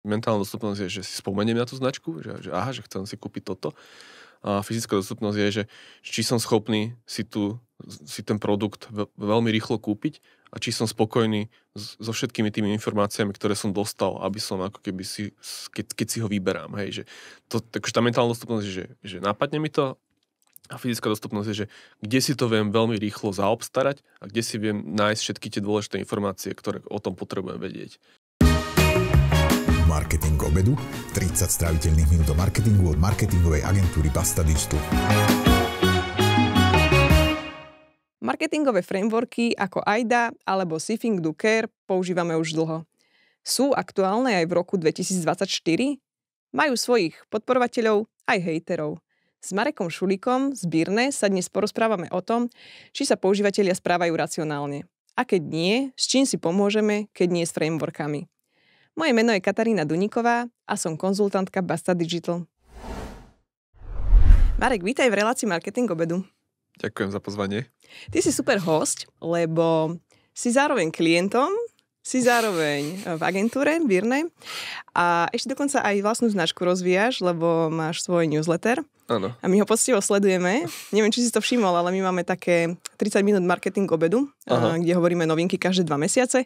Mentálna dostupnosť je, že si spomeniem na tú značku, že, že aha, že chcem si kúpiť toto. A fyzická dostupnosť je, že či som schopný si, tu, si ten produkt veľmi rýchlo kúpiť a či som spokojný so všetkými tými informáciami, ktoré som dostal, aby som ako keby si, keď, keď si ho vyberám. Hej, že to, takže tá mentálna dostupnosť je, že, že nápadne mi to a fyzická dostupnosť je, že kde si to viem veľmi rýchlo zaobstarať a kde si viem nájsť všetky tie dôležité informácie, ktoré o tom potrebujem vedieť marketing obedu, 30 straviteľných minút o marketingu od marketingovej agentúry Basta Digital. Marketingové frameworky ako AIDA alebo Sifing Do Care používame už dlho. Sú aktuálne aj v roku 2024? Majú svojich podporovateľov aj hejterov. S Marekom šulikom z Birne sa dnes porozprávame o tom, či sa používateľia správajú racionálne. A keď nie, s čím si pomôžeme, keď nie s frameworkami. Moje meno je Katarína Duniková a som konzultantka Basta Digital. Marek, vítaj v relácii Marketing obedu. Ďakujem za pozvanie. Ty si super host, lebo si zároveň klientom, si zároveň v agentúre, Birne a ešte dokonca aj vlastnú značku rozvíjaš, lebo máš svoj newsletter. Áno. A my ho poctivo sledujeme. Neviem, či si to všimol, ale my máme také 30 minút marketing obedu, Aha. Eh, kde hovoríme novinky každé dva mesiace.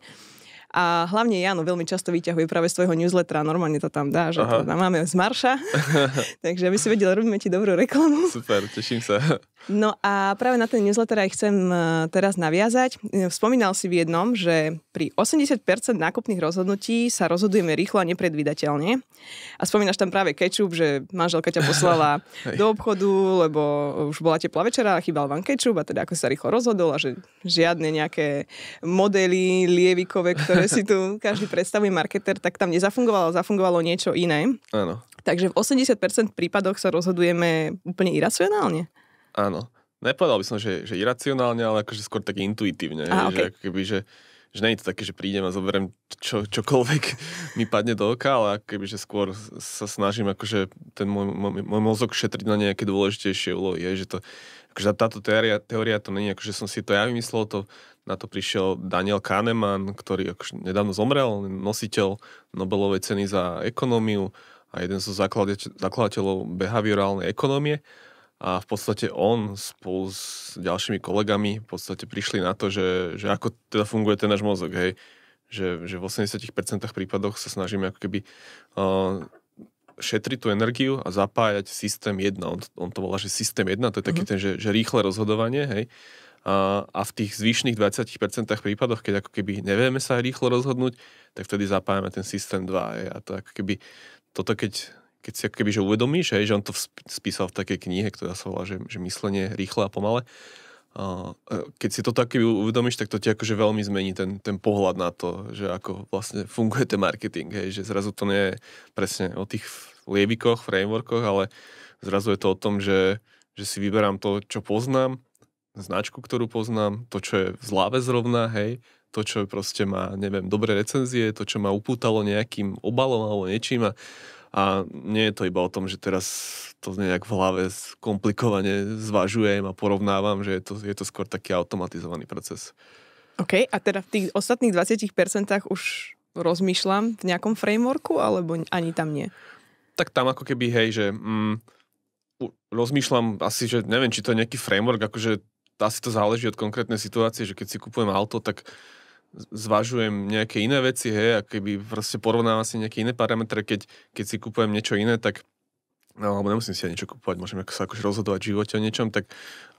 A hlavne Jano veľmi často vyťahuje práve z tvojho newslettera, normálne to tam dá, že Aha. to tam máme z Marša. Takže aby si vedel, robíme ti dobrú reklamu. Super, teším sa. No a práve na ten newsletter aj chcem e, teraz naviazať. E, spomínal si v jednom, že pri 80% nákupných rozhodnutí sa rozhodujeme rýchlo a nepredvídateľne. A spomínaš tam práve kečup, že manželka ťa poslala do obchodu, lebo už bola teplá večera a chýbal vám kečup a teda ako sa rýchlo rozhodol a že žiadne nejaké modely lievikové, ktoré ktoré si tu každý predstavuje marketer, tak tam nezafungovalo, zafungovalo niečo iné. Áno. Takže v 80% prípadoch sa rozhodujeme úplne iracionálne. Áno. Nepovedal by som, že, že iracionálne, ale akože skôr tak intuitívne. A, okay. že, ako keby, že, že nie je to také, že prídem a zoberiem čo, čokoľvek mi padne do oka, ale keby, že skôr sa snažím akože ten môj, môj, môj mozog šetriť na nejaké dôležitejšie úlohy. Je, že to, akože táto teória, teória to není, akože som si to ja vymyslel, to, na to prišiel Daniel Kahneman, ktorý nedávno zomrel, nositeľ Nobelovej ceny za ekonómiu a jeden zo zakladateľov behaviorálnej ekonómie. A v podstate on spolu s ďalšími kolegami v podstate prišli na to, že, že ako teda funguje ten náš mozog, hej. Že, že v 80% prípadoch sa snažíme ako keby uh, šetriť tú energiu a zapájať systém 1. On, on to volá, že systém 1, to je taký mm-hmm. ten, že, že rýchle rozhodovanie, hej a v tých zvyšných 20% prípadoch, keď ako keby nevieme sa rýchlo rozhodnúť, tak vtedy zapájame ten systém 2. Je, a to ako keby, toto keď, keď si ako keby že uvedomíš, je, že on to spísal v takej knihe, ktorá sa volá, že, že myslenie rýchle a pomale, keď si to taký uvedomíš, tak to ti akože veľmi zmení ten, ten pohľad na to, že ako vlastne funguje ten marketing, hej, že zrazu to nie je presne o tých lievikoch, frameworkoch, ale zrazu je to o tom, že, že si vyberám to, čo poznám, značku, ktorú poznám, to, čo je v zláve zrovna, hej, to, čo proste má, neviem, dobré recenzie, to, čo ma upútalo nejakým obalom alebo niečím a, a nie je to iba o tom, že teraz to nejak v hlave komplikovane zvažujem a porovnávam, že je to, je to skôr taký automatizovaný proces. OK, a teda v tých ostatných 20% už rozmýšľam v nejakom frameworku, alebo ani tam nie? Tak tam ako keby, hej, že... Mm, rozmýšľam asi, že neviem, či to je nejaký framework, akože asi to záleží od konkrétnej situácie, že keď si kupujem auto, tak zvažujem nejaké iné veci, hej, a keby proste porovnávam si nejaké iné parametre, keď, keď si kupujem niečo iné, tak no, alebo nemusím si ja niečo kupovať, môžem ako sa akože rozhodovať v živote o niečom, tak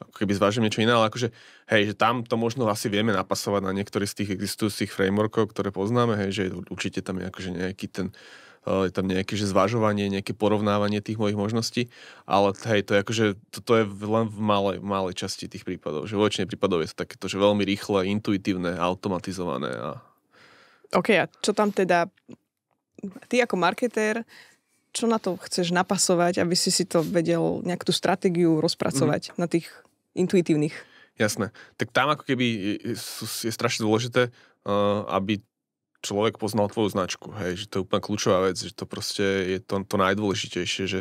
ako keby zvážim niečo iné, ale akože, hej, že tam to možno asi vieme napasovať na niektorý z tých existujúcich frameworkov, ktoré poznáme, hej, že určite tam je akože nejaký ten uh, Eh, je tam nejaké že zvažovanie, nejaké porovnávanie tých mojich možností, ale hej, to je akože, to, to je len v malej, malej časti tých prípadov, že väčšine prípadov je to takéto, že veľmi rýchle, intuitívne, automatizované. A... OK, a čo tam teda, ty ako marketér, čo na to chceš napasovať, aby si si to vedel nejak tú stratégiu rozpracovať mm. na tých intuitívnych Jasné. Tak tam ako keby je, je strašne dôležité, uh, aby človek poznal tvoju značku, hej, že to je úplne kľúčová vec, že to proste je to, to najdôležitejšie, že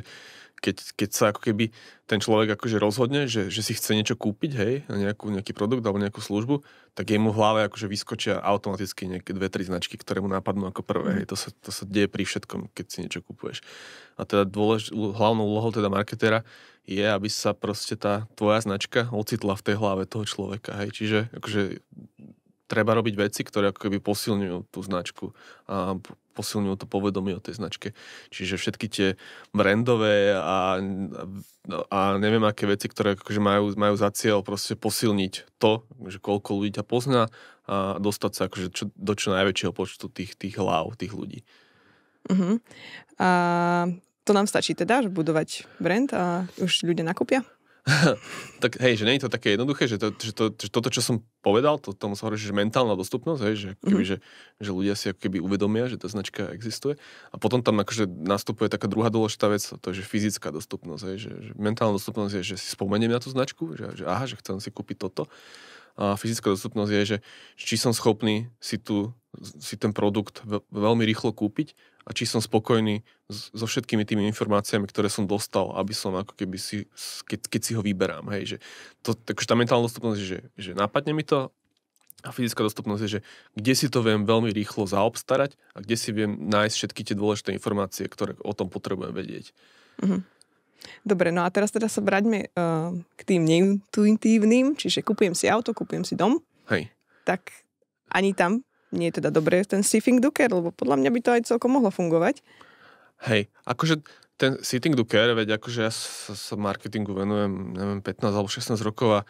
keď, keď sa ako keby ten človek akože rozhodne, že, že si chce niečo kúpiť, hej, nejakú, nejaký produkt alebo nejakú službu, tak jemu v hlave akože vyskočia automaticky nejaké dve, tri značky, ktoré mu napadnú ako prvé. Hej. Mhm. To, sa, to sa deje pri všetkom, keď si niečo kupuješ. A teda dôlež, hlavnou úlohou teda marketéra je, aby sa proste tá tvoja značka ocitla v tej hlave toho človeka. Hej. Čiže akože treba robiť veci, ktoré ako keby posilňujú tú značku a posilňujú to povedomie o tej značke. Čiže všetky tie brandové a, a neviem aké veci, ktoré akože majú, majú za cieľ proste posilniť to, že koľko ľudí ťa pozná a dostať sa akože čo, do čo najväčšieho počtu tých, tých hlav, tých ľudí. Uh-huh. A to nám stačí teda, že budovať brand a už ľudia nakúpia? tak hej, že nie je to také jednoduché, že, to, že, to, že toto, čo som povedal, to, tomu sa hovorí, že mentálna dostupnosť, hej, že, keby, mm. že, že ľudia si ako keby uvedomia, že tá značka existuje. A potom tam akože nastupuje taká druhá dôležitá vec, to je že fyzická dostupnosť. Hej, že, že mentálna dostupnosť je, že si spomeniem na tú značku, že, že aha, že chcem si kúpiť toto. A fyzická dostupnosť je, že či som schopný si, tu, si ten produkt veľmi rýchlo kúpiť a či som spokojný so všetkými tými informáciami, ktoré som dostal, aby som ako keby si, keď, keď si ho vyberám, hej, že to, takže tá mentálna dostupnosť je, že, že nápadne mi to a fyzická dostupnosť je, že kde si to viem veľmi rýchlo zaobstarať a kde si viem nájsť všetky tie dôležité informácie, ktoré o tom potrebujem vedieť. Mm-hmm. Dobre, no a teraz teda sa vráťme uh, k tým neintuitívnym, čiže kúpujem si auto, kupujem si dom. Hej. Tak ani tam nie je teda dobré ten sifting duker, lebo podľa mňa by to aj celkom mohlo fungovať. Hej, akože ten sitting do care, veď akože ja sa, sa marketingu venujem, neviem, 15 alebo 16 rokov a,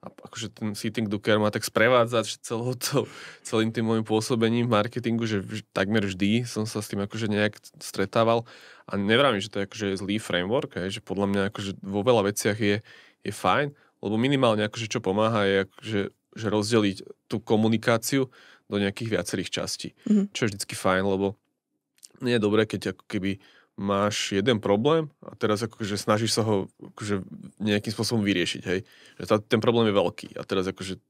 a akože ten sitting do care ma tak sprevádzať celou to, celým tým môjim pôsobením v marketingu, že vž, takmer vždy som sa s tým akože nejak stretával a nevrám že to je akože zlý framework, hej, že podľa mňa akože vo veľa veciach je, je fajn, lebo minimálne akože čo pomáha je akože, že rozdeliť tú komunikáciu do nejakých viacerých častí. Mm-hmm. Čo je vždycky fajn, lebo nie je dobré, keď ako keby máš jeden problém a teraz akože snažíš sa ho akože nejakým spôsobom vyriešiť, hej. Že tá, ten problém je veľký a teraz akože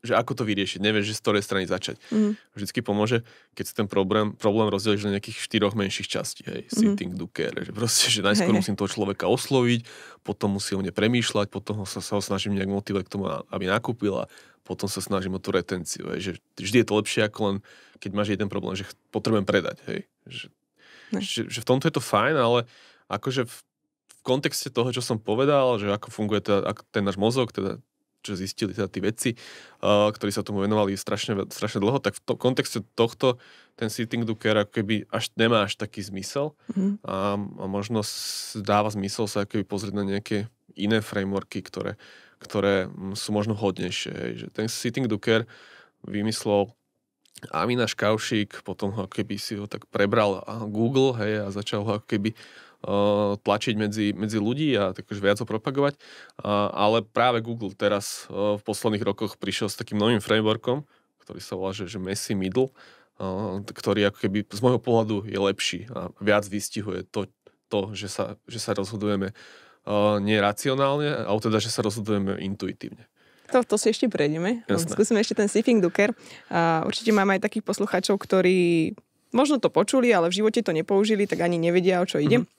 že ako to vyriešiť, nevieš, že z ktorej strany začať. Mm. Vždycky pomôže, keď si ten problém, problém rozdelíš na nejakých štyroch menších častí, hej, mm. sitting, do care, že proste, že najskôr hey, musím toho človeka osloviť, potom musím o mne premýšľať, potom sa, sa ho snažím nejak motivovať k tomu, aby nakúpil a potom sa snažím o tú retenciu. Hej, že vždy je to lepšie ako len, keď máš jeden problém, že potrebujem predať. Hej, že, že, že v tomto je to fajn, ale akože v, v kontexte toho, čo som povedal, že ako funguje teda, ten náš mozog, teda čo zistili teda tí vedci, uh, ktorí sa tomu venovali strašne, strašne dlho, tak v to, kontexte tohto ten sitting do care ako keby až nemá až taký zmysel mm-hmm. a, a možno dáva zmysel sa ako keby pozrieť na nejaké iné frameworky, ktoré ktoré mm, sú možno hodnejšie. Hej. Že ten sitting duker vymyslel Amina Škavšík, potom ho keby si ho tak prebral Google hej, a začal ho keby e, tlačiť medzi, medzi ľudí a tak už viac ho propagovať. ale práve Google teraz e, v posledných rokoch prišiel s takým novým frameworkom, ktorý sa volá, že, že Messi Middle, e, ktorý ako keby z môjho pohľadu je lepší a viac vystihuje to, to že, sa, že sa rozhodujeme uh, neracionálne, alebo teda, že sa rozhodujeme intuitívne. To, to si ešte prejdeme. Jasné. Skúsime ešte ten Sifing Duker. určite máme aj takých poslucháčov, ktorí možno to počuli, ale v živote to nepoužili, tak ani nevedia, o čo ide. Mm-hmm.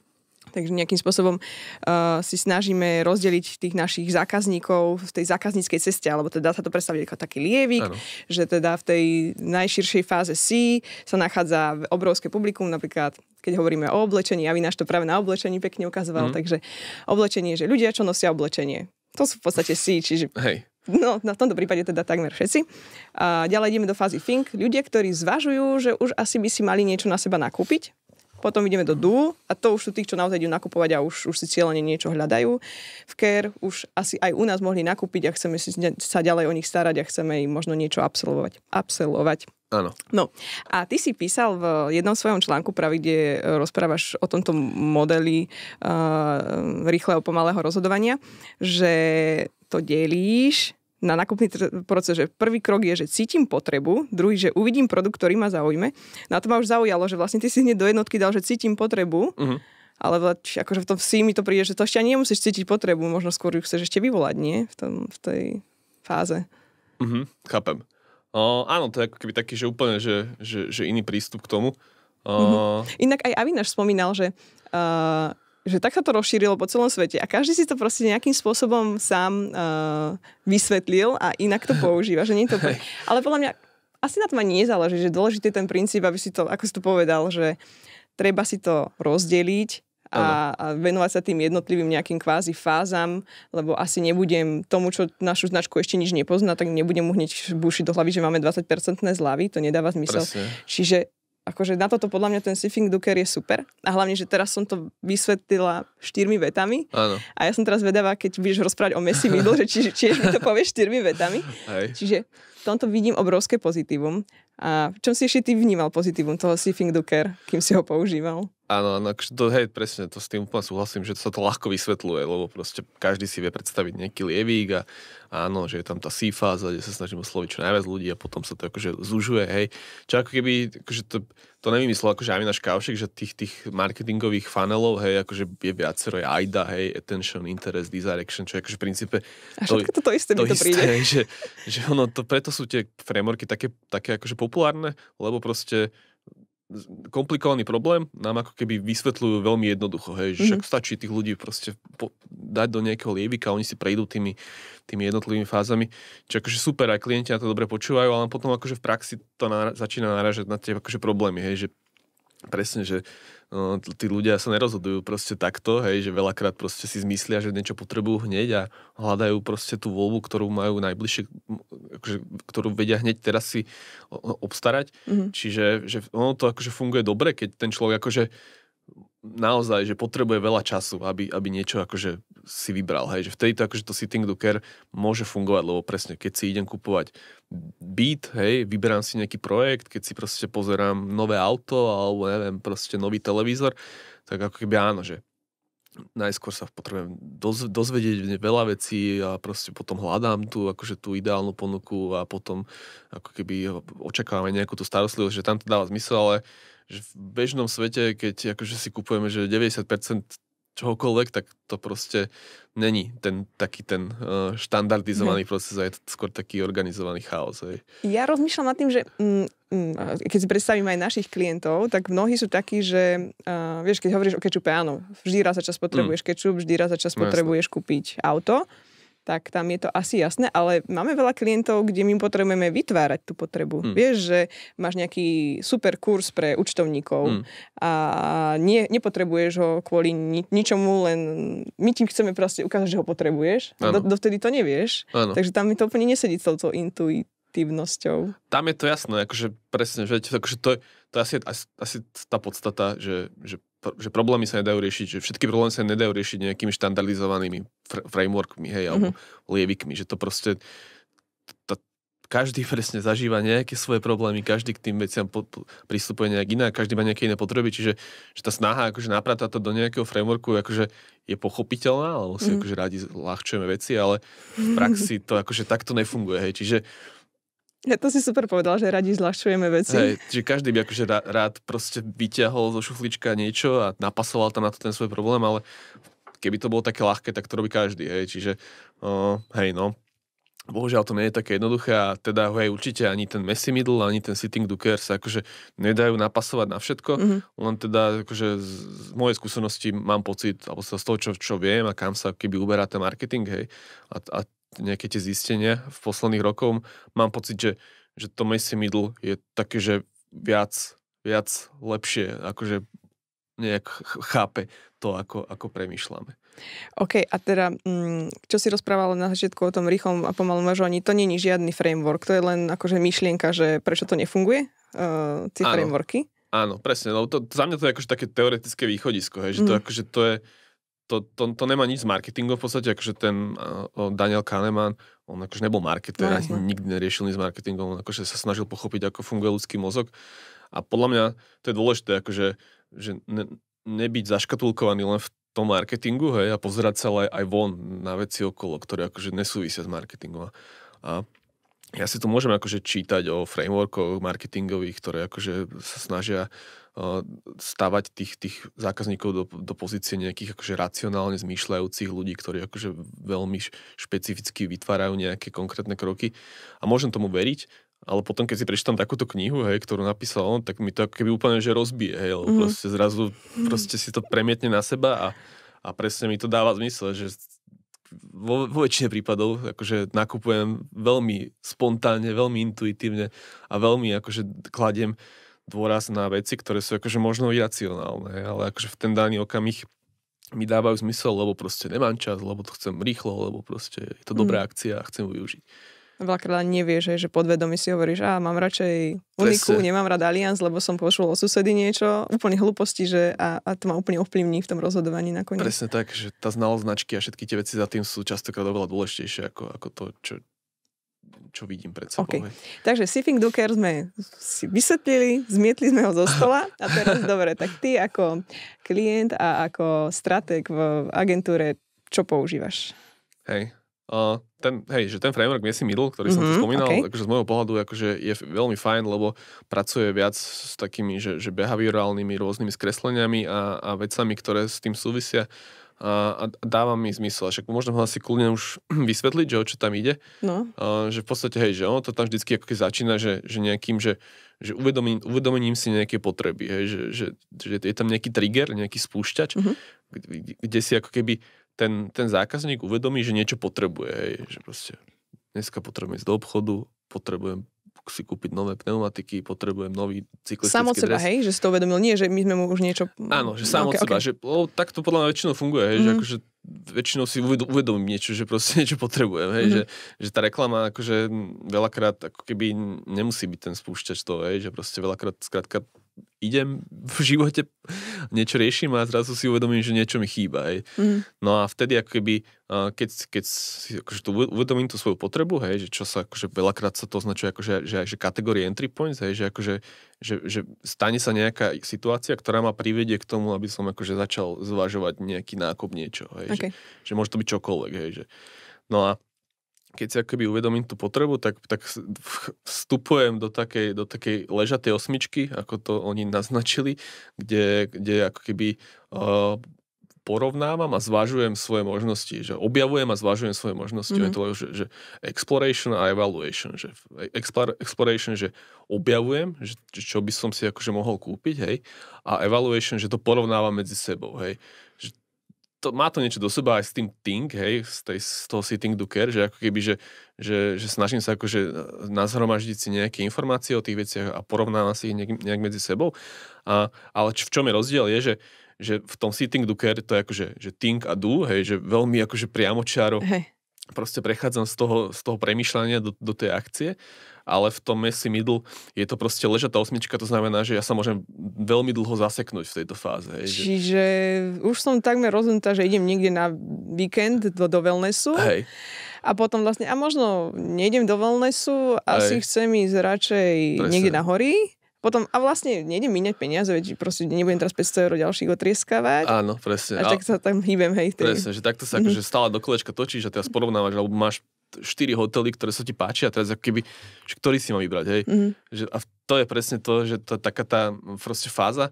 Takže nejakým spôsobom uh, si snažíme rozdeliť tých našich zákazníkov v tej zákazníckej ceste, alebo teda sa to predstaviť ako taký lievik, ano. že teda v tej najširšej fáze C sa nachádza obrovské publikum, napríklad keď hovoríme o oblečení, a Vináš to práve na oblečení pekne ukazoval, mm. takže oblečenie, že ľudia, čo nosia oblečenie. To sú v podstate C, čiže... Hej. No, na tomto prípade teda takmer všetci. A ďalej ideme do fázy Fink. Ľudia, ktorí zvažujú, že už asi by si mali niečo na seba nakúpiť, potom ideme do DU a to už sú tí, čo naozaj idú nakupovať a už, už si cieľene niečo hľadajú. V CARE už asi aj u nás mohli nakúpiť a chceme si sa ďalej o nich starať a chceme im možno niečo absolvovať. absolvovať. Áno. No a ty si písal v jednom svojom článku práve, kde rozprávaš o tomto modeli uh, rýchleho pomalého rozhodovania, že to delíš na nákupný proces, že prvý krok je, že cítim potrebu, druhý, že uvidím produkt, ktorý ma zaujme. No to ma už zaujalo, že vlastne ty si hneď do jednotky dal, že cítim potrebu, mm-hmm. ale vlač, akože v tom si mi to príde, že to ešte ani nemusíš cítiť potrebu, možno skôr ju chceš ešte vyvolať, nie? V, tom, v tej fáze. Mm-hmm. chápem. O, áno, to je ako keby taký, že úplne, že, že, že iný prístup k tomu. O... Mm-hmm. Inak aj Avinaš spomínal, že uh, že tak sa to rozšírilo po celom svete a každý si to proste nejakým spôsobom sám uh, vysvetlil a inak to používa. Že nie to... Hey. Ale podľa mňa asi na tom ani nezáleží, že dôležitý je ten princíp, aby si to, ako si to povedal, že treba si to rozdeliť, a, a venovať sa tým jednotlivým nejakým kvázi fázam, lebo asi nebudem tomu, čo našu značku ešte nič nepozná, tak nebudem mu hneď bušiť do hlavy, že máme 20% zľavy, to nedáva zmysel. Presne. Čiže akože na toto podľa mňa ten Sifing Duker je super. A hlavne, že teraz som to vysvetlila štyrmi vetami. Áno. A ja som teraz vedavá, keď budeš rozprávať o Messi Middle, že či, či, či mi to povieš štyrmi vetami. Hej. Čiže v tomto vidím obrovské pozitívum. A v čom si ešte ty vnímal pozitívum toho Sifing Duker, kým si ho používal? Áno, áno, akože to, hej, presne, to s tým úplne súhlasím, že to sa to ľahko vysvetľuje, lebo proste každý si vie predstaviť nejaký lievík a áno, že je tam tá C-fáza, kde sa snažím osloviť čo najviac ľudí a potom sa to akože zužuje, hej. Čo ako keby, akože to, to nevymyslel akože Amina Škavšek, že tých, tých marketingových funnelov, hej, akože je viacero, je AIDA, hej, attention, interest, redirection, čo je akože v princípe... A to, to, to isté to, to príde. Isté, že, že ono, to, preto sú tie frameworky také, také akože populárne, lebo proste komplikovaný problém nám ako keby vysvetľujú veľmi jednoducho, hej, že mm-hmm. stačí tých ľudí proste po, dať do nejakého lievika, oni si prejdú tými, tými jednotlivými fázami, čo akože super, aj klienti na to dobre počúvajú, ale potom akože v praxi to na, začína naražať na tie akože problémy, hej, že presne, že tí ľudia sa nerozhodujú proste takto, hej, že veľakrát proste si zmyslia, že niečo potrebujú hneď a hľadajú proste tú voľbu, ktorú majú najbližšie, akože, ktorú vedia hneď teraz si obstarať. Mm-hmm. Čiže že ono to akože funguje dobre, keď ten človek akože naozaj, že potrebuje veľa času, aby, aby niečo akože si vybral. Hej, že vtedy to akože to sitting do care môže fungovať, lebo presne, keď si idem kupovať byt, hej, vyberám si nejaký projekt, keď si proste pozerám nové auto alebo neviem, proste nový televízor, tak ako keby áno, že najskôr sa potrebujem dozvedieť veľa vecí a proste potom hľadám tú, akože tú ideálnu ponuku a potom ako keby očakávame nejakú tú starostlivosť, že tam to dáva zmysel, ale že v bežnom svete, keď akože si kupujeme, že 90% čohokoľvek, tak to proste není ten taký ten uh, štandardizovaný hmm. proces a je to skôr taký organizovaný chaos. Hej. Ja rozmýšľam nad tým, že mm, mm, keď si predstavím aj našich klientov, tak mnohí sú takí, že uh, vieš, keď hovoríš o kečupe, áno, vždy raz za čas potrebuješ mm. kečup, vždy raz za čas no, potrebuješ jasne. kúpiť auto, tak tam je to asi jasné, ale máme veľa klientov, kde my potrebujeme vytvárať tú potrebu. Mm. Vieš, že máš nejaký super kurz pre účtovníkov mm. a nie, nepotrebuješ ho kvôli ni- ničomu, len my ti chceme proste ukázať, že ho potrebuješ. do, dovtedy to nevieš. Ano. Takže tam mi to úplne nesedí s touto intuitívnosťou. Tam je to jasné, akože presne, že akože to je to je asi, asi, asi tá podstata, že, že, že problémy sa nedajú riešiť, že všetky problémy sa nedajú riešiť nejakými štandardizovanými fr- frameworkmi, hej, alebo mm-hmm. lievikmi, že to proste tá, každý presne zažíva nejaké svoje problémy, každý k tým veciam po, po, pristupuje nejak iná, každý má nejaké iné potreby, čiže že tá snaha akože napratať to do nejakého frameworku akože je pochopiteľná, alebo si mm. akože radi ľahčujeme veci, ale v praxi to akože takto nefunguje, hej, čiže ja to si super povedal, že radi zľahčujeme veci. Hej, že každý by akože rád proste vyťahol zo šuflička niečo a napasoval tam na to ten svoj problém, ale keby to bolo také ľahké, tak to robí každý, hej, čiže uh, hej, no. Bohužiaľ to nie je také jednoduché a teda hej, určite ani ten messy middle, ani ten sitting duker sa akože nedajú napasovať na všetko, mm-hmm. len teda akože z, z mojej skúsenosti mám pocit, alebo sa z toho, čo, čo viem a kam sa keby uberá ten marketing, hej, a, a nejaké tie zistenia v posledných rokov, mám pocit, že, že to Messi Middle je také, že viac, viac lepšie, akože nejak chápe to, ako, ako premyšľame. OK, a teda, mm, čo si rozprávala na začiatku o tom rýchlom a pomalom mažovaní, to není žiadny framework, to je len akože myšlienka, že prečo to nefunguje, uh, tie áno, frameworky? Áno, presne, lebo to, za mňa to je akože také teoretické východisko, hej, že to mhm. akože to je, to, to, to nemá nič z marketingom v podstate, akože ten uh, Daniel Kahneman, on akože nebol marketer, no, ani nikdy neriešil nič s marketingom, on akože sa snažil pochopiť, ako funguje ľudský mozog. A podľa mňa to je dôležité, akože že ne, nebyť zaškatulkovaný len v tom marketingu, hej, a pozerať sa aj, aj von na veci okolo, ktoré akože nesúvisia s marketingom. A ja si to môžem akože čítať o frameworkoch marketingových, ktoré akože sa snažia stavať tých, tých zákazníkov do, do pozície nejakých akože racionálne zmýšľajúcich ľudí, ktorí akože veľmi špecificky vytvárajú nejaké konkrétne kroky. A môžem tomu veriť, ale potom, keď si prečítam takúto knihu, hej, ktorú napísal on, tak mi to ako keby úplne že rozbije, hej, lebo mm. proste zrazu mhm. proste si to premietne na seba a, a presne mi to dáva zmysel, že vo, vo väčšine prípadov akože nakupujem veľmi spontánne, veľmi intuitívne a veľmi akože kladiem dôraz na veci, ktoré sú akože možno iracionálne, ale akože v ten daný okamih mi dávajú zmysel, lebo proste nemám čas, lebo to chcem rýchlo, lebo proste je to dobrá mm. akcia a chcem ju využiť. Veľakrát nevieš, že podvedomí si hovoríš, že mám radšej Uniku, Presne. nemám rád Allianz, lebo som počul o susedy niečo, úplne hlúposti, že a, a to ma úplne ovplyvní v tom rozhodovaní nakoniec. Presne tak, že tá znalosť značky a všetky tie veci za tým sú častokrát oveľa dôležitejšie ako, ako to, čo, čo vidím pred sebou. Okay. Takže Sifing Duker sme si vysvetlili, zmietli sme ho zo stola a teraz dobre, tak ty ako klient a ako stratek v agentúre, čo používaš? Hej, Uh, ten, hej, že ten framework Messy Middle, ktorý mm-hmm, som tu mhm, spomínal, okay. akože z môjho pohľadu akože je veľmi fajn, lebo pracuje viac s takými, že, že behaviorálnymi rôznymi skresleniami a, a vecami, ktoré s tým súvisia a, a dáva mi zmysel. Však môžem ho asi kľudne už vysvetliť, že o čo tam ide. No. A, že v podstate, hej, že ono to tam vždycky ako keď začína, že, že nejakým, že, že uvedomením, uvedomením si nejaké potreby, hej, že, že, že je tam nejaký trigger, nejaký spúšťač, mm-hmm. kde, kde si ako keby ten, ten zákazník uvedomí, že niečo potrebuje, hej, že proste dneska potrebujem ísť do obchodu, potrebujem si kúpiť nové pneumatiky, potrebujem nový cyklistický Samo seba, hej? Že si to uvedomil. Nie, že my sme mu už niečo... Áno, že samo no, okay, seba. Okay. Že, o, tak to podľa mňa väčšinou funguje, hej? Mm-hmm. Že mhm. akože väčšinou si uvedomím niečo, že proste niečo potrebujem, hej, mm-hmm. že, že tá reklama akože veľakrát ako keby nemusí byť ten spúšťač toho, hej, že proste veľakrát skrátka idem v živote, niečo riešim a zrazu si uvedomím, že niečo mi chýba. Hej. Mm. No a vtedy ako keby, keď, keď si akože tu uvedomím tú svoju potrebu, hej, že čo sa akože veľakrát sa to označuje ako, že, že, že kategórie entry points, hej, že, akože, že, že stane sa nejaká situácia, ktorá ma privedie k tomu, aby som akože začal zvažovať nejaký nákup niečo. Hej, okay. že, že môže to byť čokoľvek. Hej, že. No a keď si akoby uvedomím tú potrebu, tak, tak vstupujem do takej, do takej ležatej osmičky, ako to oni naznačili, kde, kde ako keby uh, porovnávam a zvažujem svoje možnosti, že objavujem a zvažujem svoje možnosti. Mm-hmm. To, že, že exploration a evaluation, že e, exploration, že objavujem, že čo by som si akože mohol kúpiť, hej, a evaluation, že to porovnávam medzi sebou, hej to, má to niečo do seba aj s tým think, hej, z, tej, z toho sitting do care, že ako keby, že, že, že snažím sa akože e, nazhromaždiť si nejaké informácie o tých veciach a porovnávam si ich nejak, nejak medzi sebou. A, ale čo, v čom je rozdiel je, že, že v tom sitting do care to je akože že think a do, hej, že veľmi akože priamočiaro. hey proste prechádzam z toho, z toho premyšľania do, do tej akcie, ale v tom messy middle je to proste ležatá osmička, to znamená, že ja sa môžem veľmi dlho zaseknúť v tejto fáze. Hej, že... Čiže už som takmer rozhodnutá, že idem niekde na víkend do, do wellnessu. Hej. A potom vlastne, a možno nejdem do wellnessu, Hej. chcem ísť radšej Presne. niekde na hory potom, a vlastne nejdem míňať peniaze, veď proste nebudem teraz 500 eur ďalších otrieskávať. Áno, presne. A, a tak sa tam hýbem, hej. Tým. Presne, že takto sa mm-hmm. akože stále do kolečka točíš a teraz porovnávaš, alebo máš 4 hotely, ktoré sa ti páčia a teraz ako keby, že ktorý si mám vybrať, hej. Mm-hmm. Že, a to je presne to, že to je taká tá proste fáza,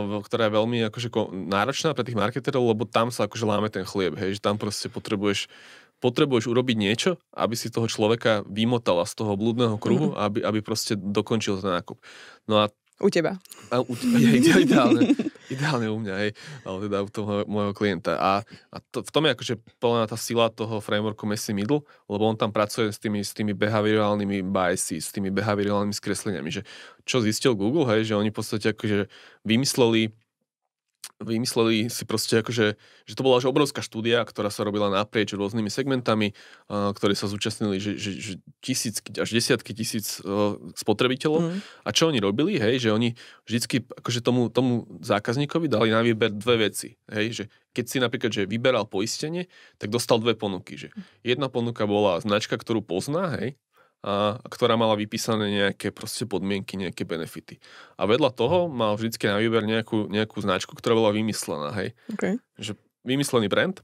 ktorá je veľmi akože náročná pre tých marketerov, lebo tam sa akože láme ten chlieb, hej, že tam proste potrebuješ potrebuješ urobiť niečo, aby si toho človeka vymotala z toho blúdneho kruhu, mm-hmm. aby, aby proste dokončil ten nákup. No a u teba. A u, je, ideálne, ideálne u mňa, hej, ale teda u toho môjho klienta. A, a to, v tom je akože plná tá sila toho frameworku Messi Middle, lebo on tam pracuje s tými, s tými behaviorálnymi biasy, s tými behaviorálnymi skresleniami, že čo zistil Google, hej, že oni v podstate akože vymysleli vymysleli si proste akože, že to bola až obrovská štúdia, ktorá sa robila naprieč rôznymi segmentami, uh, ktoré sa zúčastnili, že, že, že tisícky, až desiatky tisíc uh, spotrebiteľov. Mm. A čo oni robili, hej, že oni vždycky akože tomu, tomu zákazníkovi dali na výber dve veci, hej, že keď si napríklad, že vyberal poistenie, tak dostal dve ponuky, že mhm. jedna ponuka bola značka, ktorú pozná, hej, a, ktorá mala vypísané nejaké proste podmienky, nejaké benefity. A vedľa toho mal vždycky na výber nejakú, nejakú značku, ktorá bola vymyslená, hej. Okay. Že vymyslený brand,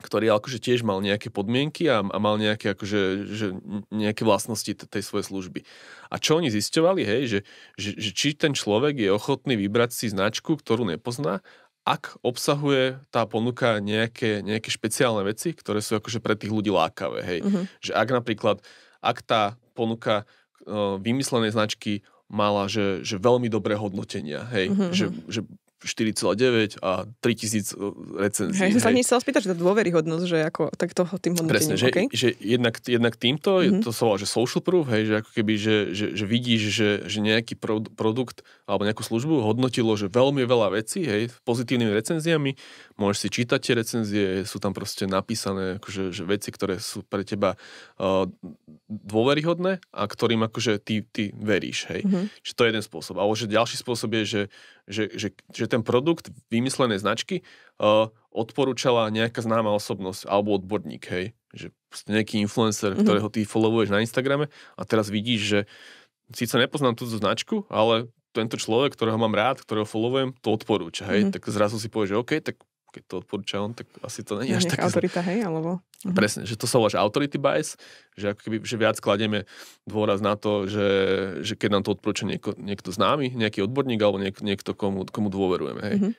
ktorý akože tiež mal nejaké podmienky a, a mal nejaké, akože, že nejaké vlastnosti t- tej svojej služby. A čo oni zisťovali, hej, že, že, že či ten človek je ochotný vybrať si značku, ktorú nepozná, ak obsahuje tá ponuka nejaké, nejaké špeciálne veci, ktoré sú akože pre tých ľudí lákavé, hej. Uh-huh. Že ak napríklad ak tá ponuka vymyslenej značky mala, že, že veľmi dobré hodnotenia, hej, mm-hmm. že, mhm. že 4,9 a 3000 recenzií. Hej, hej. sa chcel spýtať, že tá dôveryhodnosť, že ako takto tým hodnotením. Presne, že, okay? že jednak, jednak týmto, mm-hmm. to sa volá, že social proof, hej, že ako keby, že, že, že vidíš, že, že nejaký produkt alebo nejakú službu hodnotilo, že veľmi veľa vecí, hej, pozitívnymi recenziami, môžeš si čítať tie recenzie, sú tam proste napísané akože, že veci, ktoré sú pre teba uh, dôveryhodné a ktorým akože ty, ty veríš, hej. Mm-hmm. Že to je jeden spôsob. Alebo že ďalší spôsob je, že, že, že, že ten produkt vymyslené značky uh, odporúčala nejaká známa osobnosť alebo odborník, hej. Že nejaký influencer, mm-hmm. ktorého ty followuješ na Instagrame a teraz vidíš, že síce nepoznám túto značku, ale tento človek, ktorého mám rád, ktorého followujem, to odporúča, hej, mm-hmm. tak zrazu si povie, že OK, tak keď to odporúča on, tak asi to není až také... Autorita, hej, alebo... Mm-hmm. Presne, že to sa volá, authority bias, že, ako keby, že viac kladieme dôraz na to, že, že keď nám to odporúča nieko, niekto známy, nejaký odborník alebo niek, niekto, komu, komu dôverujeme, hej. Mm-hmm.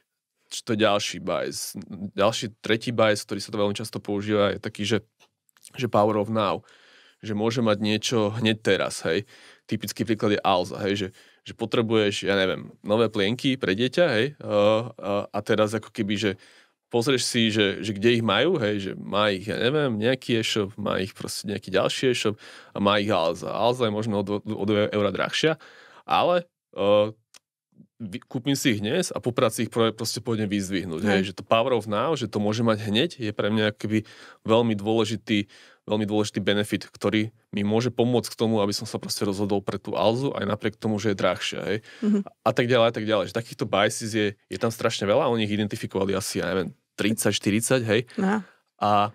Čo to je ďalší bias. Ďalší, tretí bias, ktorý sa to veľmi často používa, je taký, že, že power of now. Že môže mať niečo hneď teraz, hej typický príklad je Alza, hej, že, že potrebuješ, ja neviem, nové plienky pre dieťa, hej, uh, uh, a teraz ako keby, že pozrieš si, že, že kde ich majú, hej, že má ich, ja neviem, nejaký e-shop, má ich proste nejaký ďalší e-shop a má ich Alza. Alza je možno o 2 eurá drahšia, ale uh, kúpim si ich dnes a po práci ich proste pôjdem vyzvihnúť. Hej. Hej, že to power of now, že to môže mať hneď, je pre mňa akoby veľmi dôležitý, veľmi dôležitý benefit, ktorý mi môže pomôcť k tomu, aby som sa proste rozhodol pre tú Alzu, aj napriek tomu, že je drahšia. Hej. Mm-hmm. A tak ďalej, a tak ďalej. Že takýchto biases je, je tam strašne veľa, oni ich identifikovali asi, ja neviem, 30-40, hej. No. A,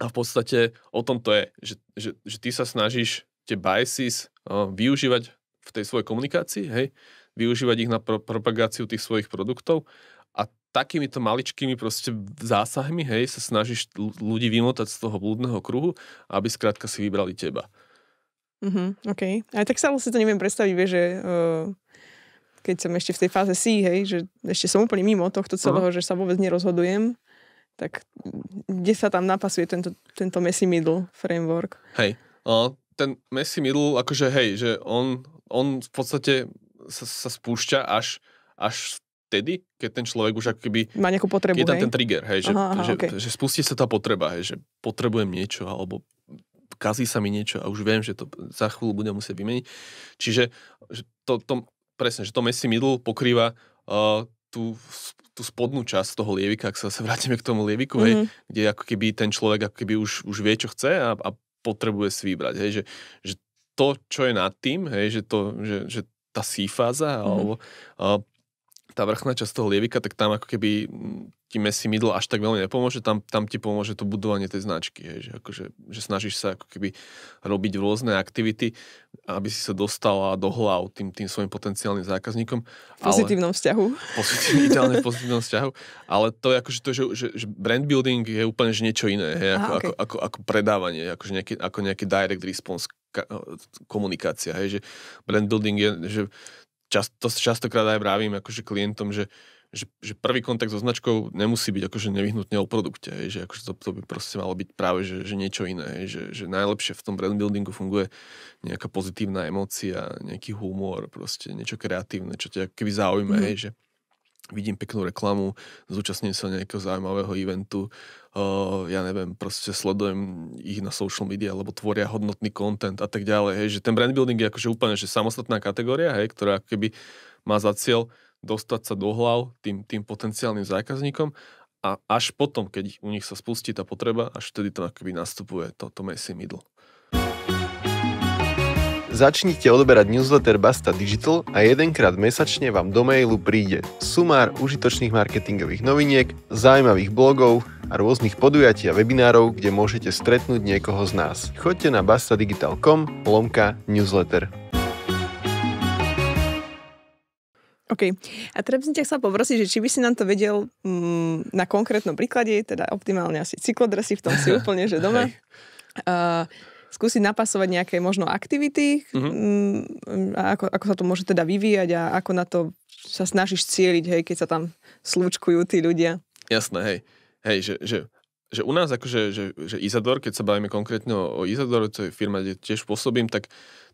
a v podstate o tom to je, že, že, že ty sa snažíš tie biases uh, no, využívať v tej svojej komunikácii, hej, využívať ich na pro- propagáciu tých svojich produktov a takýmito maličkými proste zásahmi, hej, sa snažíš ľudí vymotať z toho blúdneho kruhu, aby skrátka si vybrali teba. Mhm, OK. Aj tak sa si to neviem predstaviť, vieš, že uh, keď som ešte v tej fáze C, hej, že ešte som úplne mimo tohto celého, uh-huh. že sa vôbec nerozhodujem, tak kde sa tam napasuje tento, tento messy middle framework? Hej, uh, ten messy middle, akože hej, že on, on v podstate sa, sa spúšťa až, až vtedy, keď ten človek už akoby... Má nejakú potrebu, Je tam hej? ten trigger, hej, že, aha, aha, že, okay. že spustí sa tá potreba, hej, že potrebujem niečo, alebo kazí sa mi niečo a už viem, že to za chvíľu budem musieť vymeniť. Čiže to, to, presne, že to messy middle pokrýva uh, tú, tú spodnú časť toho lievika, ak sa, sa vrátime k tomu lieviku, mm-hmm. hej, mhm. kde ako keby ten človek ako keby už, už vie, čo chce a, a potrebuje si vybrať. Hej, že, že to, čo je nad tým, hej, že, to, že, že tá sífáza mm-hmm. alebo uh, tá vrchná časť toho lievika, tak tam ako keby mm, ti mesi mydlo až tak veľmi nepomôže, tam, tam ti pomôže to budovanie tej značky, hej, že, akože, že snažíš sa ako keby robiť rôzne aktivity, aby si sa dostala do hlav tým, tým svojim potenciálnym zákazníkom. V pozitívnom ale, vzťahu. Pozitívne, ideálne v pozitívnom vzťahu, ale to je akože to, že, že, že brand building je úplne že niečo iné, hej, Aha, ako, okay. ako, ako, ako predávanie, akože nejaký, ako nejaký direct response komunikácia, hej, že brand building je, že často, častokrát aj vravím akože klientom, že, že, že prvý kontakt so značkou nemusí byť akože nevyhnutne o produkte, hej, že akože to, to by proste malo byť práve že, že niečo iné, hej, že, že najlepšie v tom brand buildingu funguje nejaká pozitívna emócia, nejaký humor, proste niečo kreatívne, čo ťa keby zaujíma, mm. hej, že vidím peknú reklamu, zúčastním sa nejakého zaujímavého eventu, uh, ja neviem, proste sledujem ich na social media, alebo tvoria hodnotný content a tak ďalej, hej, že ten brand building je akože úplne že samostatná kategória, hej, ktorá keby má za cieľ dostať sa do hlav tým, tým potenciálnym zákazníkom a až potom, keď u nich sa spustí tá potreba, až vtedy to akoby nastupuje to, to messy middle. Začnite odberať newsletter Basta Digital a jedenkrát mesačne vám do mailu príde sumár užitočných marketingových noviniek, zaujímavých blogov a rôznych podujatí a webinárov, kde môžete stretnúť niekoho z nás. Choďte na bastadigital.com lomka newsletter. OK. A teraz by som ťa chcela poprosiť, že či by si nám to vedel mm, na konkrétnom príklade, teda optimálne asi cyklodresy, v tom si úplne, že doma. Uh, skúsiť napasovať nejaké možno aktivity, mm-hmm. ako, ako sa to môže teda vyvíjať a ako na to sa snažíš cieliť, hej, keď sa tam slučkujú tí ľudia. Jasné, hej. Hej, že, že, že u nás akože, že, že Izador, keď sa bavíme konkrétne o Izador, to je firma, kde tiež pôsobím, tak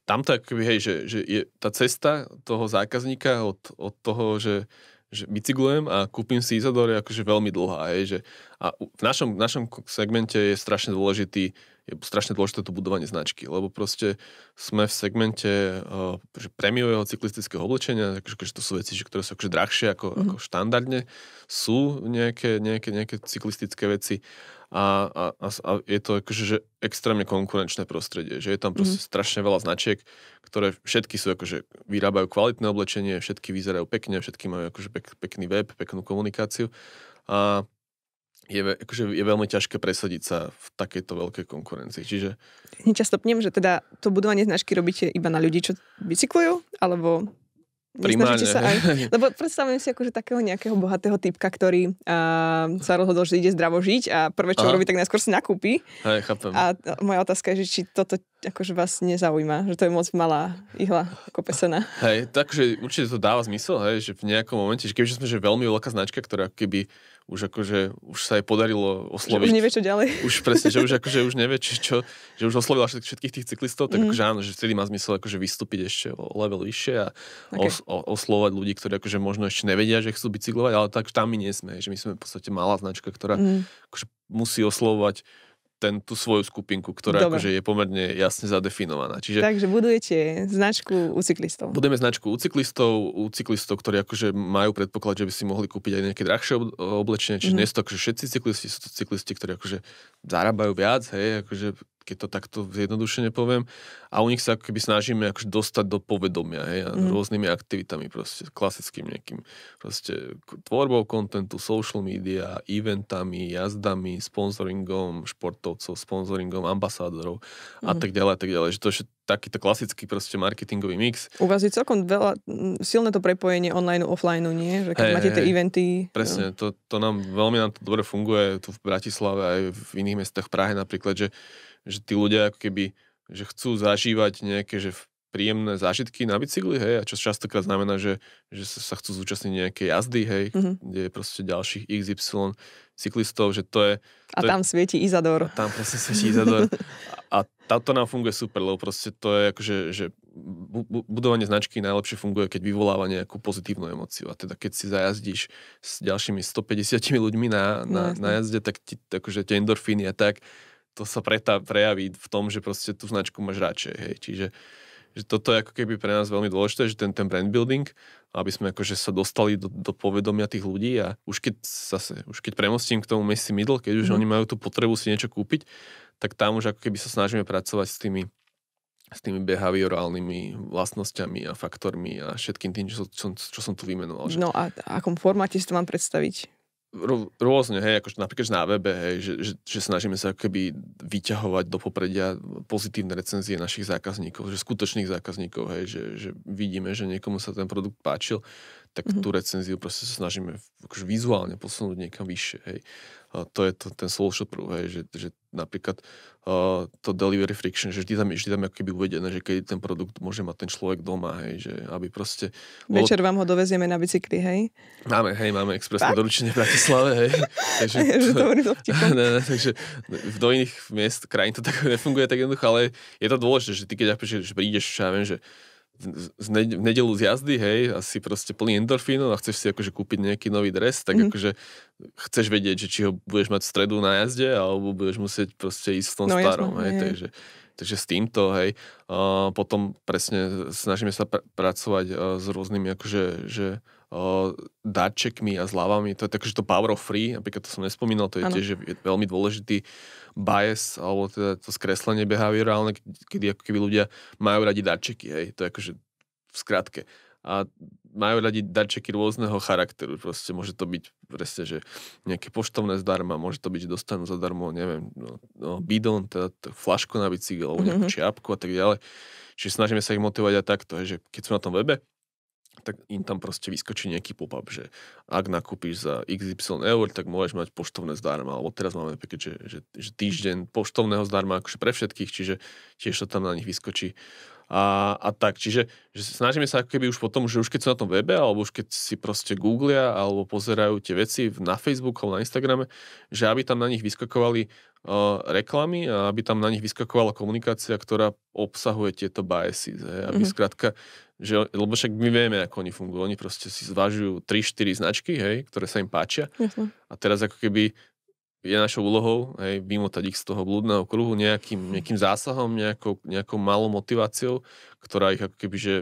tam akoby, hej, že, že je tá cesta toho zákazníka od, od toho, že, že bicyklujem a kúpim si Izador je akože veľmi dlhá. Hej, že, a v našom, v našom segmente je strašne dôležitý je strašne dôležité to budovanie značky, lebo proste sme v segmente uh, že premiového cyklistického oblečenia, takže to sú veci, že, ktoré sú akože drahšie ako, mm-hmm. ako štandardne, sú nejaké, nejaké, nejaké cyklistické veci a, a, a je to akože že extrémne konkurenčné prostredie, že je tam proste mm-hmm. strašne veľa značiek, ktoré všetky sú akože vyrábajú kvalitné oblečenie, všetky vyzerajú pekne, všetky majú akože pek, pekný web, peknú komunikáciu a je, akože je veľmi ťažké presadiť sa v takejto veľkej konkurencii. Čiže... Nečasto pnem, že teda to budovanie značky robíte iba na ľudí, čo bicyklujú, alebo Primárne. Sa aj, lebo predstavujem si akože takého nejakého bohatého typka, ktorý uh, sa rozhodol, že ide zdravo žiť a prvé, čo robí, tak najskôr si nakúpi. Hej, chápem. A moja otázka je, že či toto akože vás nezaujíma, že to je moc malá ihla kopesená. Hej, takže určite to dáva zmysel, hej, že v nejakom momente, že keďže sme že veľmi veľká značka, ktorá keby už akože, už sa jej podarilo osloviť. Že už nevie, čo ďalej. Už presne, že už akože, už nevie, či, čo, že už oslovila všetkých tých cyklistov, tak mm. akože áno, že vtedy má zmysel akože vystúpiť ešte o level vyššie a okay. os, o, oslovať ľudí, ktorí akože možno ešte nevedia, že chcú bicyklovať, ale tak tam my nie sme, že my sme v podstate malá značka, ktorá mm. akože musí oslovať ten, tú svoju skupinku, ktorá akože je pomerne jasne zadefinovaná. Čiže, Takže budujete značku u cyklistov. Budeme značku u cyklistov, u cyklistov, ktorí akože majú predpoklad, že by si mohli kúpiť aj nejaké drahšie oblečenie, čiže mm-hmm. nie sú to akože všetci cyklisti, sú to cyklisti, ktorí akože zarábajú viac, hej, akože keď to takto zjednodušene poviem. A u nich sa keby snažíme akože dostať do povedomia, hej, mm. rôznymi aktivitami, proste klasickým nejakým, proste tvorbou kontentu, social media, eventami, jazdami, sponsoringom športovcov, sponsoringom ambasádorov mm. a mhm. tak ďalej, a tak ďalej. Že to je takýto klasický proste marketingový mix. U vás je celkom veľa, mm, silné to prepojenie online offline, nie? Že keď hey, máte hey, tie eventy. Presne, no. to, to nám veľmi nám to dobre funguje tu v Bratislave aj v iných mestách Prahe napríklad, že že tí ľudia ako keby že chcú zažívať nejaké že príjemné zážitky na bicykli, hej, a čo častokrát znamená, že, že sa chcú zúčastniť nejakej jazdy, hej, mm-hmm. kde je proste ďalších XY cyklistov, že to je... To a tam je, svieti Izador. A tam proste svieti Izador. a, táto nám funguje super, lebo proste to je akože, že bu- budovanie značky najlepšie funguje, keď vyvoláva nejakú pozitívnu emociu. A teda keď si zajazdíš s ďalšími 150 ľuďmi na, na, no, na jazde, tak ti, akože tie endorfíny a tak, to sa preta, prejaví v tom, že proste tú značku máš radšej, hej. Čiže že toto je ako keby pre nás veľmi dôležité, že ten, ten brand building, aby sme akože sa dostali do, do povedomia tých ľudí a už keď, zase, už keď premostím k tomu Messi Middle, keď už mm. oni majú tú potrebu si niečo kúpiť, tak tam už ako keby sa snažíme pracovať s tými s tými behaviorálnymi vlastnosťami a faktormi a všetkým tým, čo, čo, čo som tu vymenoval. Že... No a akom formáte si to mám predstaviť? rôzne, hej, akože napríklad na webe, hej, že, že, že snažíme sa keby vyťahovať do popredia pozitívne recenzie našich zákazníkov, že skutočných zákazníkov, hej, že, že vidíme, že niekomu sa ten produkt páčil, tak mm-hmm. tú recenziu proste sa snažíme akože vizuálne posunúť niekam vyššie. Hej. A to je to, ten social proof, hej, že, že napríklad uh, to delivery friction, že vždy tam, vždy tam je keby uvedené, že kedy ten produkt môže mať ten človek doma, hej, že aby proste... Večer vám ho dovezieme na bicykli, hej? Máme, hej, máme expresné doručenie v Bratislave, hej. takže, ja, že to, ne, ne, takže v do iných miest, krajín to tak nefunguje tak jednoducho, ale je to dôležité, že ty keď ja, že prídeš, ja viem, že v, ne, v nedelu z jazdy, hej, a si proste plný endorfínov a chceš si akože kúpiť nejaký nový dres, tak mm-hmm. akože chceš vedieť, že či ho budeš mať v stredu na jazde, alebo budeš musieť proste ísť v tom no, starom, jasno, hej, hej. takže Takže s týmto, hej, uh, potom presne snažíme sa pr- pracovať uh, s rôznymi akože, že, uh, dáčekmi a zľavami. To je takže to power of free, napríklad to som nespomínal, to je ano. tiež veľmi dôležitý bias, alebo teda to skreslenie behaviorálne, kedy ako keby ľudia majú radi dáčeky, hej, to je akože v skratke. A majú radi darčeky rôzneho charakteru. Proste môže to byť presne, že nejaké poštovné zdarma, môže to byť, že dostanú zadarmo, neviem, no, no, bidon, teda to, flašku na bicykel, alebo nejakú mhm. čiapku a tak ďalej. Čiže snažíme sa ich motivovať aj takto, že keď sú na tom webe, tak im tam proste vyskočí nejaký pop-up, že ak nakúpiš za XY eur, tak môžeš mať poštovné zdarma, alebo teraz máme také, že, že, že týždeň poštovného zdarma akože pre všetkých, čiže tiež to tam na nich vyskočí a, a tak. Čiže že snažíme sa ako keby už potom, že už keď sú na tom webe, alebo už keď si proste googlia, alebo pozerajú tie veci na Facebooku, alebo na Instagrame, že aby tam na nich vyskakovali uh, reklamy a aby tam na nich vyskakovala komunikácia, ktorá obsahuje tieto biasy. Hej, aby mm-hmm. skrátka, že, lebo však my vieme, ako oni fungujú. Oni proste si zvažujú 3-4 značky, hej, ktoré sa im páčia. Jasne. A teraz ako keby je našou úlohou hej, vymotať ich z toho blúdneho kruhu nejakým, nejakým zásahom, nejakou, nejakou malou motiváciou, ktorá ich ako keby že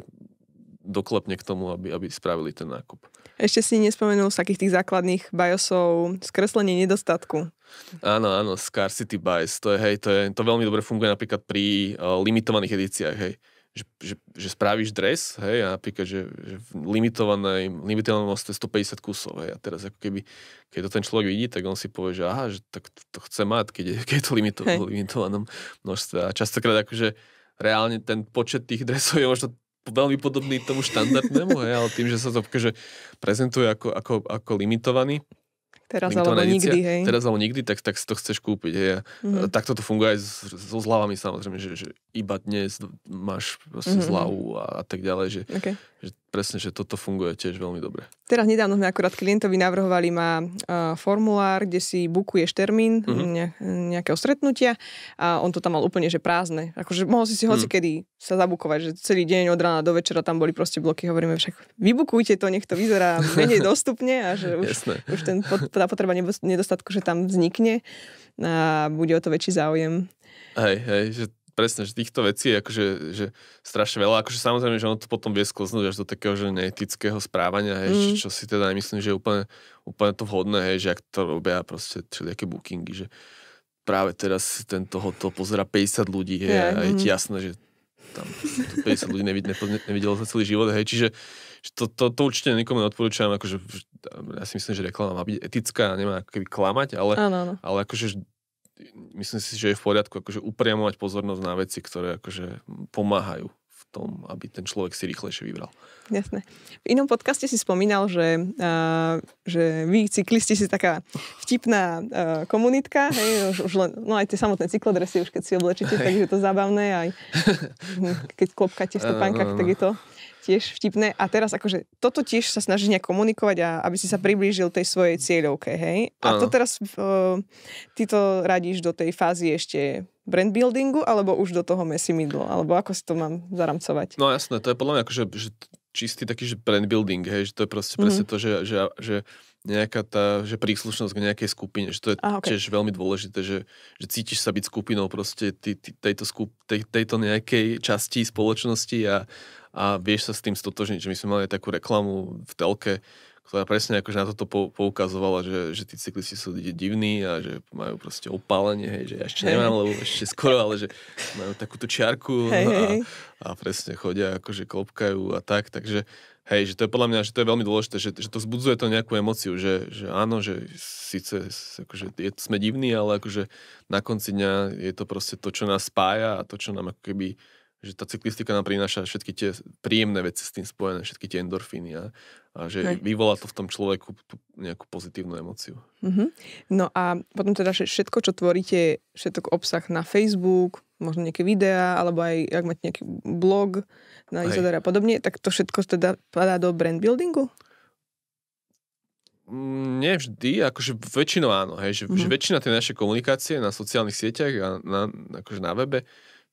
doklepne k tomu, aby, aby spravili ten nákup. Ešte si nespomenul z takých tých základných biosov skreslenie nedostatku. Áno, áno, scarcity bias, to je, hej, to, je, to veľmi dobre funguje napríklad pri uh, limitovaných edíciách, hej. Uh, že, že, že spravíš dres, hej, a napríklad, že, že v limitovanej, limitovanom množstve 150 kusov, hej, a teraz ako keby, keď to ten človek vidí, tak on si povie, že aha, že tak to chce mať, keď je, keď je to limito, hej. limitovanom množstve. A častokrát akože reálne ten počet tých dresov je možno veľmi podobný tomu štandardnému, hej, ale tým, že sa to akože prezentuje ako, ako, ako limitovaný, Teraz alebo edícia, nikdy, hej. Teraz alebo nikdy, tak, tak si to chceš kúpiť, hej. Mm-hmm. Takto to funguje aj so zľavami samozrejme, že, že iba dnes máš mm-hmm. zľavu a, a tak ďalej, že, okay. že presne, že toto funguje tiež veľmi dobre. Teraz nedávno sme akurát klientovi navrhovali ma uh, e, formulár, kde si bukuješ termín mm-hmm. ne, nejakého stretnutia a on to tam mal úplne že prázdne. Akože mohol si si mhm. hoci mm. kedy sa zabukovať, že celý deň od rána do večera tam boli proste bloky. Hovoríme však vybukujte to, nech to vyzerá menej dostupne a že už, už ten, tá potreba nedostatku, že tam vznikne a bude o to väčší záujem. Hej, hej, že presne, že týchto vecí je akože, že strašne veľa. Akože samozrejme, že ono to potom vie sklznúť až do takého, že neetického správania, hej, mm. čo, čo si teda myslím, že je úplne, úplne to vhodné, hej, že ak to robia proste všelijaké bookingy, že práve teraz tento hotel pozera 50 ľudí hej, yeah, a je ti mhm. jasné, že tam 50 ľudí nevid, nevidelo za celý život, hej, čiže to, to, to určite nikomu neodporúčam, akože ja si myslím, že reklama má byť etická, nemá klamať, ale, ano, ano. ale akože myslím si, že je v poriadku akože upriamovať pozornosť na veci, ktoré akože pomáhajú v tom, aby ten človek si rýchlejšie vybral. Jasné. V inom podcaste si spomínal, že, uh, že vy cyklisti si taká vtipná uh, komunitka, hej, už, už len, no aj tie samotné cyklodresy, už keď si oblečíte, tak je to zábavné, aj keď klopkáte v topánkach, tak je to tiež vtipné. A teraz akože toto tiež sa snaží nejak komunikovať, a, aby si sa priblížil tej svojej cieľovke, hej? A ano. to teraz uh, ty to radíš do tej fázy ešte brand buildingu, alebo už do toho messy middle? alebo ako si to mám zaramcovať? No jasné, to je podľa mňa akože že čistý taký že brand building, hej? Že to je proste mm-hmm. presne mhm. to, že, že, že nejaká tá, že príslušnosť k nejakej skupine, že to je ah, okay. tiež veľmi dôležité, že, že cítiš sa byť skupinou proste ty, ty, tejto, skup, tej, tejto nejakej časti spoločnosti a, a vieš sa s tým stotožniť, že my sme mali takú reklamu v telke, ktorá presne akože na toto poukazovala, že, že tí cyklisti sú divní a že majú proste opálenie, hej, že ja ešte nemám, lebo ešte skoro, ale že majú takúto čiarku hej, a, hej. a presne chodia, akože klopkajú a tak, takže hej, že to je podľa mňa, že to je veľmi dôležité, že, že to zbudzuje to nejakú emociu, že, že áno, že síce akože je, sme divní, ale akože na konci dňa je to proste to, čo nás spája a to, čo nám ako keby že tá cyklistika nám prináša všetky tie príjemné veci s tým spojené, všetky tie endorfíny a, a že Hej. vyvolá to v tom človeku tú nejakú pozitívnu emociu. Mm-hmm. No a potom teda všetko, čo tvoríte, všetok obsah na Facebook, možno nejaké videá, alebo aj ak máte nejaký blog na Izodar a podobne, tak to všetko teda padá do brand buildingu? Mm, nie vždy, akože väčšinou áno, hej, že, mm-hmm. že mhm. väčšina tej našej komunikácie na sociálnych sieťach a na, akože na webe uh,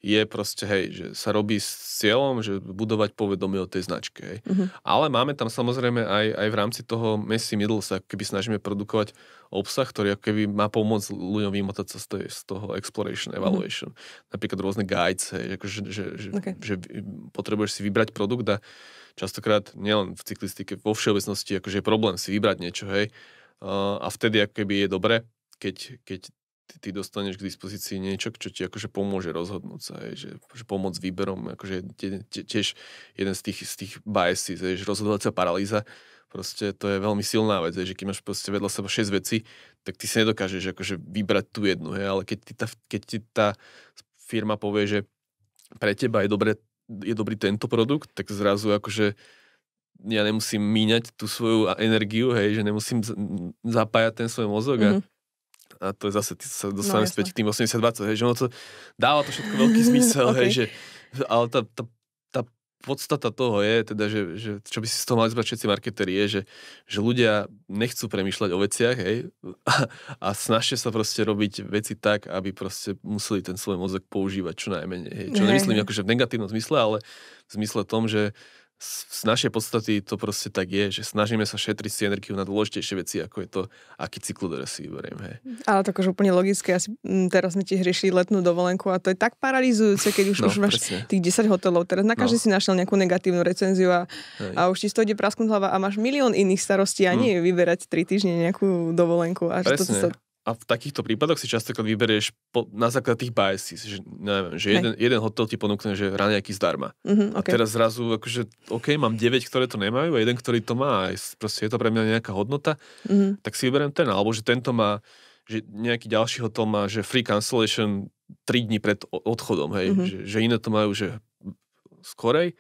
je proste, hej, že sa robí s cieľom, že budovať povedomie o tej značke. Hej. Uh-huh. Ale máme tam samozrejme aj, aj v rámci toho Messi middle sa keby snažíme produkovať obsah, ktorý ako keby má pomôcť ľuďom vymotať sa z, z toho exploration, mhm. evaluation. Uh-huh. Napríklad rôzne guides, hej, že, akože, že, že, okay. že potrebuješ si vybrať produkt a častokrát nielen v cyklistike, vo všeobecnosti akože je problém si vybrať niečo, hej. Uh, a vtedy ako keby je dobre, keď, keď ty, ty dostaneš k dispozícii niečo, čo ti akože pomôže rozhodnúť sa, je, že, že pomôcť výberom, akože tie, tie, tiež jeden z tých, z tých biases, je, že rozhodovacia paralýza, proste to je veľmi silná vec, je, že keď máš proste vedľa seba 6 vecí, tak ty si nedokážeš akože vybrať tú jednu, je, ale keď ti tá, keď ti tá firma povie, že pre teba je, dobré, je dobrý tento produkt, tak zrazu akože ja nemusím míňať tú svoju energiu, hej, že nemusím zapájať ten svoj mozog mm-hmm. a mhm a to je zase, ty sa no, dostávame no, späť k tým 80-20, hej, že ono to dáva to všetko veľký zmysel, okay. hej, že, ale tá, tá, tá podstata toho je, teda, že, že čo by si z toho mali zbrať všetci marketeri, je, že, že ľudia nechcú premýšľať o veciach, hej, a, a snažte sa proste robiť veci tak, aby proste museli ten svoj mozog používať čo najmenej, hej, čo nemyslím akože v negatívnom zmysle, ale v zmysle tom, že z našej podstaty to proste tak je, že snažíme sa šetriť si energiu na dôležitejšie veci, ako je to, aký cyklodres si vyberieme. Hej. Ale to už akože úplne logické, asi mm, teraz sme ti hriešili letnú dovolenku a to je tak paralizujúce, keď už, no, už máš presne. tých 10 hotelov. Teraz na no. každý no. si našiel nejakú negatívnu recenziu a, a už ti z toho ide prasknúť hlava a máš milión iných starostí a nie hm. nie vyberať 3 týždne nejakú dovolenku. A presne. to, to sa a v takýchto prípadoch si častokrát vyberieš po, na základ tých biases, že, neviem, že jeden, jeden hotel ti ponúkne, že raňajky zdarma. Mm-hmm, okay. A teraz zrazu, akože, OK, mám 9, ktoré to nemajú a jeden, ktorý to má, a proste je to pre mňa nejaká hodnota, mm-hmm. tak si vyberiem ten, alebo že tento má, že nejaký ďalší hotel má, že free cancellation 3 dní pred odchodom, hej, mm-hmm. že, že iné to majú, že skorej,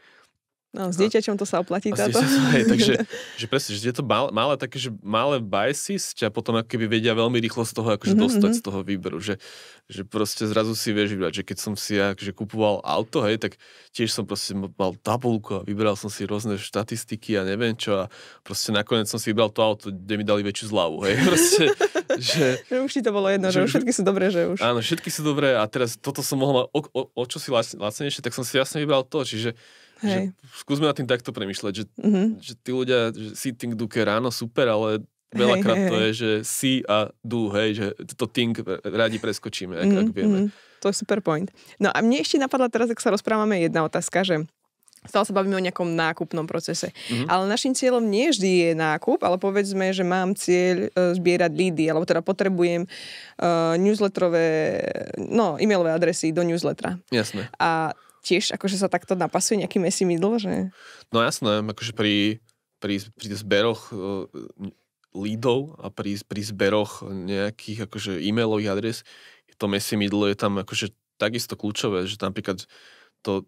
No, s dieťaťom to sa oplatí a táto. Hej, takže že presne, že je to malé, malé také, že malé biases ťa potom ako keby vedia veľmi rýchlo z toho akože mm-hmm. dostať mhm. z toho výberu, že, že proste zrazu si vieš vybrať, že keď som si akože kupoval auto, hej, tak tiež som proste mal tabulku a vybral som si rôzne štatistiky a neviem čo a proste nakoniec som si vybral to auto, kde mi dali väčšiu zľavu, hej, proste, že, že už ti to bolo jedno, že, že všetky sú dobré, že už. Áno, všetky sú dobré a teraz toto som mohol mať o, o, o čo si lacnejšie, tak som si jasne vybral to, čiže Hej. Že skúsme nad tým takto premyšľať, že, mm-hmm. že tí ľudia, že si think duke ráno, super, ale veľakrát hej, hej, to je, že si a do, hej, že to think radi preskočíme, ak, mm-hmm. ak mhm, vieme. Mhm. To je super point. No a mne ešte napadla teraz, ak sa rozprávame, jedna otázka, že Stále sa bavíme o nejakom nákupnom procese. Mm-hmm. Ale našim cieľom nie vždy je nákup, ale povedzme, že mám cieľ e, zbierať lídy, alebo teda potrebujem uh, newsletterové, no, e-mailové adresy do newslettera. Jasné. A tiež akože sa takto napasuje nejaký mesi middle, že? No jasné, akože pri, pri, pri zberoch uh, e, lídov a pri, pri zberoch nejakých akože e-mailových adres, to mesi middle je tam akože takisto kľúčové, že tam napríklad to,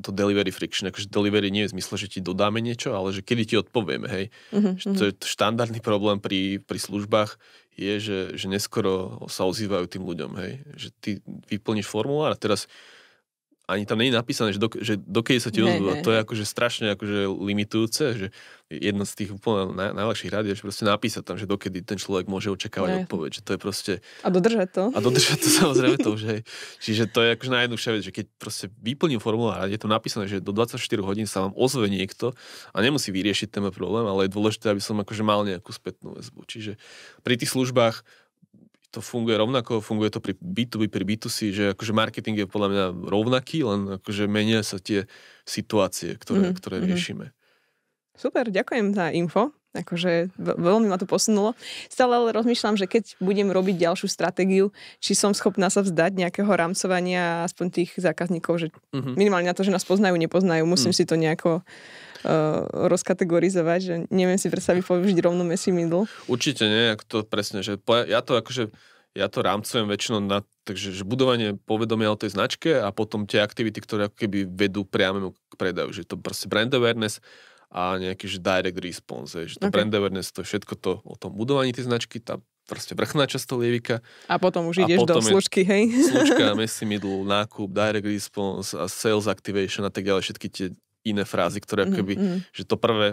to delivery friction, akože delivery nie je v zmysle, že ti dodáme niečo, ale že kedy ti odpovieme, hej. Mm-hmm. To mhm. je štandardný problém pri, pri službách, je, že, že neskoro sa ozývajú tým ľuďom, hej. Že ty vyplníš formulár a teraz ani tam není napísané, že, do, že dokedy sa ti ozvú. To je akože strašne akože limitujúce, že jedna z tých úplne naj, najľahších rád je, že proste napísať tam, že dokedy ten človek môže očakávať ne. odpoveď. Že to je proste... A dodržať to. A dodržať to samozrejme to už hej. Čiže to je akože najjednoduchšia vec, že keď proste vyplním formulár, je to napísané, že do 24 hodín sa vám ozve niekto a nemusí vyriešiť ten problém, ale je dôležité, aby som akože mal nejakú spätnú väzbu. Čiže pri tých službách to funguje rovnako, funguje to pri B2B, pri B2C, že akože marketing je podľa mňa rovnaký, len akože menia sa tie situácie, ktoré, mm-hmm. ktoré mhm. riešime. Super, ďakujem za info. Akože veľmi ma to posunulo. Stále ale rozmýšľam, že keď budem robiť ďalšiu stratégiu, či som schopná sa vzdať nejakého rámcovania aspoň tých zákazníkov, že mm-hmm. minimálne na to, že nás poznajú, nepoznajú, musím mm. si to nejako Eh, rozkategorizovať, že neviem si predstaviť použiť rovno mesi middle. Určite nie, ako to presne, že po, ja to akože ja to rámcujem väčšinou na takže, že budovanie povedomia o tej značke a potom tie aktivity, ktoré ako keby vedú priamo k predaju, že to proste brand awareness a nejaký že direct response, že to okay. brand awareness, to je všetko to o tom budovaní tej značky, tá proste vrchná časť lievika. A potom už ideš potom do služky, hej? Služka, messy middle, nákup, direct response a sales activation a tak ďalej, všetky tie iné frázy, ktoré mm-hmm, keby, mm-hmm. že to prvé,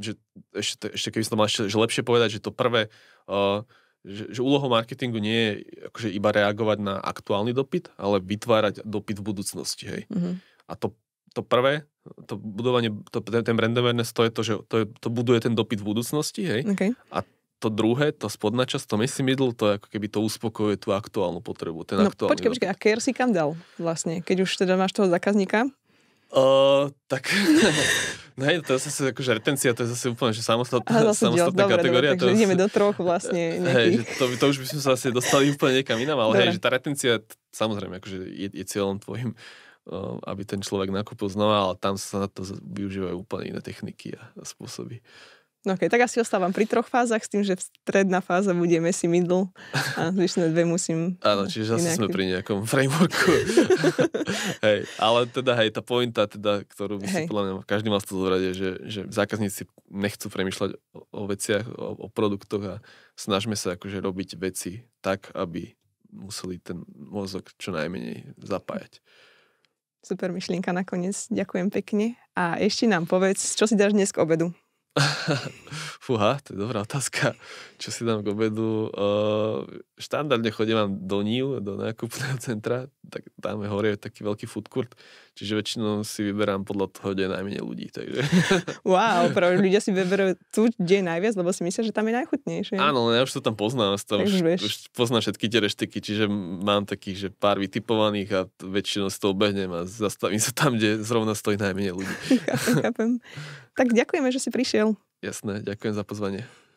že ešte, ešte keby som to mal ešte, že lepšie povedať, že to prvé, uh, že, že úlohou marketingu nie je akože iba reagovať na aktuálny dopyt, ale vytvárať dopyt v budúcnosti, hej. Mm-hmm. A to, to prvé, to budovanie, to, ten, ten brand awareness, to je to, že to, je, to buduje ten dopyt v budúcnosti, hej. Okay. A to druhé, to spodná časť, to missy middle, to je ako keby to uspokojuje tú aktuálnu potrebu. Ten no aktuálny počkaj, počkaj, a care si kam dal vlastne? Keď už teda máš toho zákazníka, Uh, tak, no hej, to je zase akože retencia, to je zase úplne, že samostatná, Aha, zase samostatná dobre, kategória. Dobre, takže to ideme do troch vlastne Hej, že to, to už by sme sa asi dostali úplne niekam inám, ale dobre. hej, že tá retencia, samozrejme, akože je, je cieľom tvojim, uh, aby ten človek nakúpil znova, ale tam sa na to využívajú úplne iné techniky a, a spôsoby. No okay, tak asi ostávam pri troch fázach s tým, že stredná fáza bude messy middle a zvyšné dve musím... Áno, čiže zase sme pri nejakom frameworku. hej, ale teda hej, tá pointa, teda, ktorú by si podľa mňa každý mal z toho zobrať, je, že, že zákazníci nechcú premyšľať o, o veciach, o, o produktoch a snažme sa akože robiť veci tak, aby museli ten mozog čo najmenej zapájať. Super myšlienka nakoniec. Ďakujem pekne. A ešte nám povedz, čo si dáš dnes k obedu? Fúha, to je dobrá otázka. Čo si dám k obedu? Uh, štandardne chodím do Nív, do nákupného centra, tak tam je hore taký veľký food court, čiže väčšinou si vyberám podľa toho, kde je najmenej ľudí. Takže... wow, práve ľudia si vyberajú tu, kde je najviac, lebo si myslia, že tam je najchutnejšie. Áno, no ja už to tam poznám, tam už, už poznám všetky tie reštiky, čiže mám takých, že pár vytipovaných a väčšinou z toho behnem a zastavím sa tam, kde zrovna stojí najmenej ľudí. Chápem. Tak ďakujeme, že si prišiel. Jasné, ďakujem za pozvanie.